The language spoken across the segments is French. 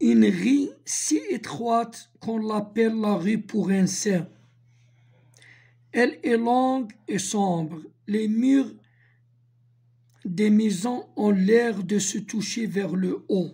une rue si étroite qu'on l'appelle la rue pour un saint. Elle est longue et sombre. Les murs des maisons ont l'air de se toucher vers le haut.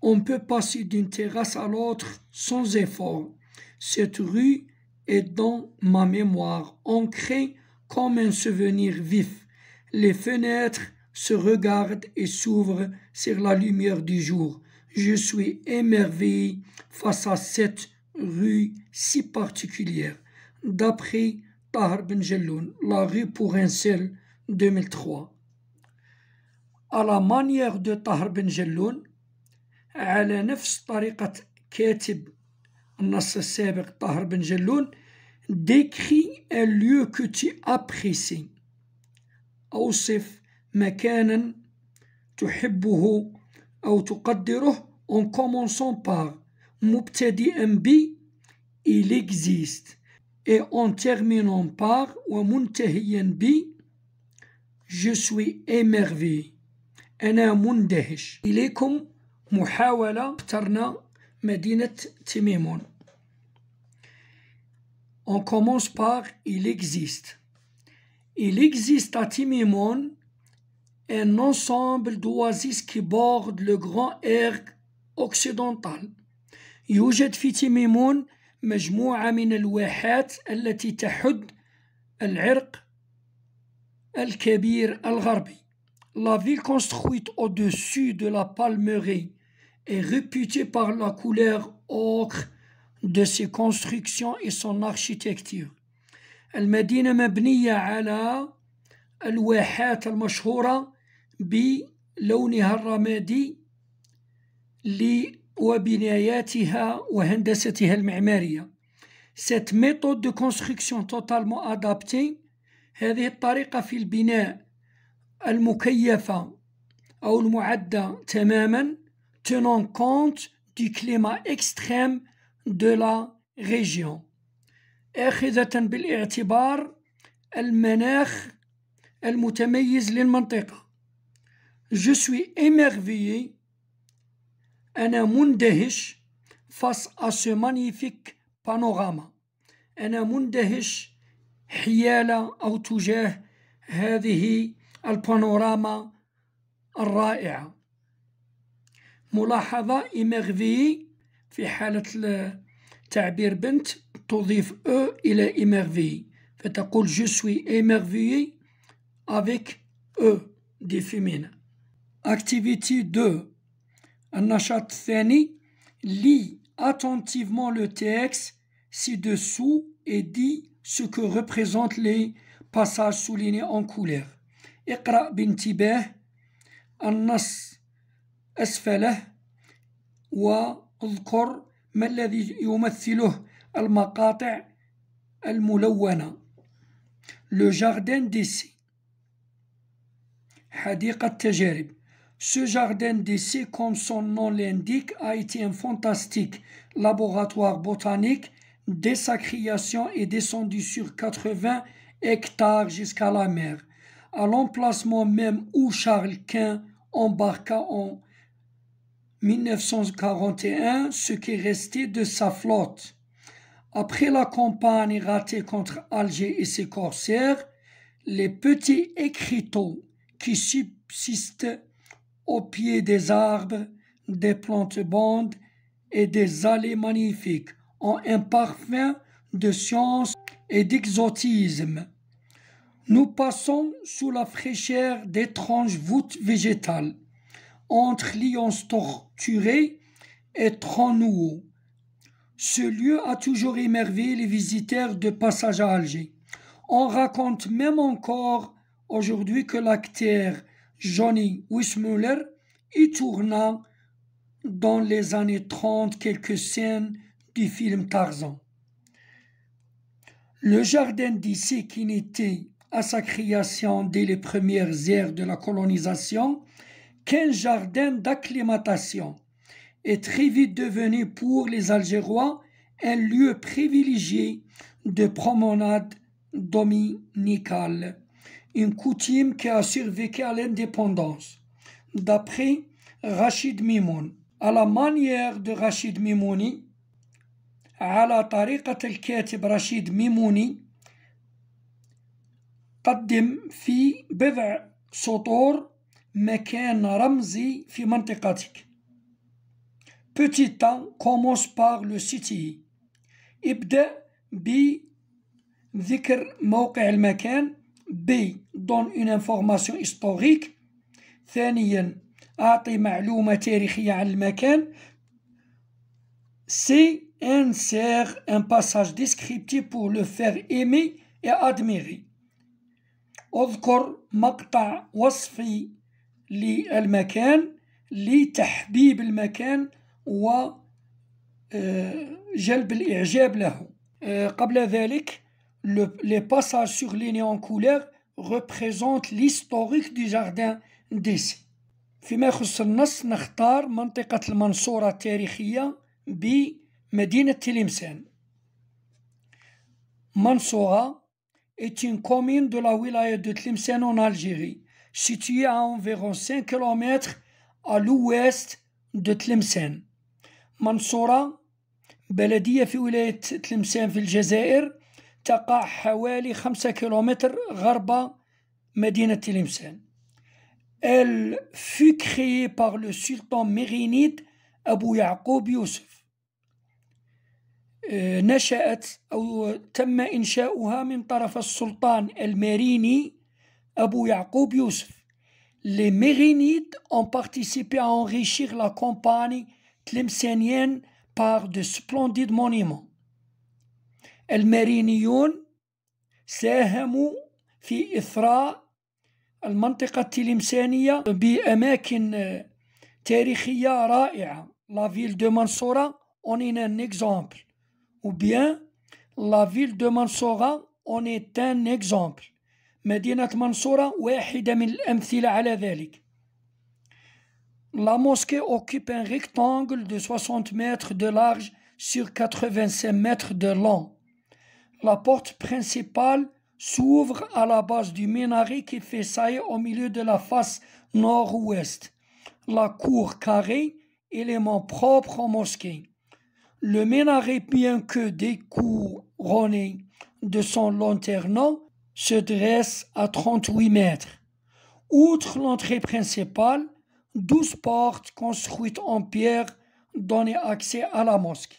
On peut passer d'une terrasse à l'autre sans effort. Cette rue est dans ma mémoire, ancrée comme un souvenir vif. Les fenêtres se regardent et s'ouvrent sur la lumière du jour. Je suis émerveillé face à cette rue si particulière. D'après Tahar Benjelloun, la rue pour un seul, 2003. À la manière de Tahar Benjelloun, elle la طريقة كاتب kétib السابق طاهر Tahar Benjelloun décrit un lieu que tu apprécies que tu تحبه أو en commençant par en Mb, il existe et en terminant par ومنتهيا bi »« je suis émerveillé ana مندهش إليكم محاولة اخترنا مدينة تميمون On commence par il existe. Il existe à Timimoun un ensemble d'oasis qui borde le grand erg occidental. يوجد في مجموعة من التي تحد العرق الكبير الغربي. La ville construite au-dessus de la palmerie est réputée par la couleur ocre de ses constructions et son architecture. المدينة مبنية على الواحات المشهورة بلونها الرمادي وبناياتها وهندستها المعمارية cette méthode de construction totalement adaptée هذه الطريقة في البناء المكيفة أو المعدة تماما tenant compte du climat extrême de la région آخذة بالاعتبار المناخ المتميز للمنطقة Je suis émerveillé أنا مندهش فاس أسو مانيفيك magnifique أنا مندهش حيال أو تجاه هذه البانوراما الرائعة ملاحظة إمغفي في حالة تعبير بنت تضيف أو إلى إمغفي فتقول جو سوي إمغفي avec e » des féminins. Activité 2. Nachat Feni lit attentivement le texte ci-dessous et dit ce que représentent les passages soulignés en couleur. اقرأ بانتباه النص أسفله واذكر ما الذي يمثله المقاطع الملونة Le jardin d'ici ce jardin d'ici, comme son nom l'indique, a été un fantastique laboratoire botanique dès sa création est descendu sur 80 hectares jusqu'à la mer, à l'emplacement même où Charles Quint embarqua en 1941 ce qui restait de sa flotte. Après la campagne ratée contre Alger et ses corsaires, les petits écriteaux qui subsiste au pied des arbres, des plantes bondes et des allées magnifiques en un parfum de science et d'exotisme. Nous passons sous la fraîcheur d'étranges voûtes végétales, entre lions torturés et nouveaux. Ce lieu a toujours émerveillé les visiteurs de passage à Alger. On raconte même encore aujourd'hui que l'acteur Johnny Weissmuller y tourna dans les années 30 quelques scènes du film Tarzan. Le jardin d'ici qui n'était à sa création dès les premières heures de la colonisation qu'un jardin d'acclimatation, est très vite devenu pour les Algérois un lieu privilégié de promenade dominicale une coutume qui a survécu à l'indépendance. D'après Rachid Mimoun, à la manière de Rachid Mimouni, على طريقة الكاتب رشيد ميموني قدم في بضع سطور مكان رمزي في منطقتك Petit temps commence par le city. ابدأ بذكر موقع المكان B دون اون انفورماسيون هيستوريك ثانيا اعطي معلومه تاريخيه عن المكان سي insère un passage descriptif pour le faire aimer et admirer. اذكر مقطع وصفي للمكان لتحبيب المكان و آه، جلب الإعجاب له آه، قبل ذلك les passages surlignés en couleur représentent l'historique du jardin d'essai. فيما يخص النص نختار منطقة المنصورة التاريخية بمدينة تلمسان Mansoura est une commune de la wilaya de Tlemcen en Algérie, située à environ 5 km à l'ouest de Tlemcen. Mansoura, بلدية في ولاية تلمسان في الجزائر تقع حوالي خمسة كيلومتر غرب مدينة تلمسان ال فو كريي باغ لو سلطان ميغينيت أبو يعقوب يوسف نشأت أو تم إنشاؤها من طرف السلطان الماريني أبو يعقوب يوسف لي ميغينيت أون بارتيسيبي أنغيشيغ لا كومباني تلمسانيين باغ دو سبلونديد مونيمون المارينيون ساهموا في إثراء المنطقة التلمسانية بأماكن تاريخية رائعة لا فيل دو منصورة اون ان اكزومبل او بيان لا فيل دو منصورة اون ايت ان اكزومبل مدينة منصورة واحدة من الأمثلة على ذلك لا موسكي اوكيب ان rectangle دو 60 متر دو لارج سور 85 متر دو لون la porte principale s'ouvre à la base du minaret qui fait saillie au milieu de la face nord-ouest. La cour carrée, élément propre aux mosquées. Le minaret, bien que découronné de son lanternon, se dresse à 38 mètres. Outre l'entrée principale, douze portes construites en pierre donnent accès à la mosquée.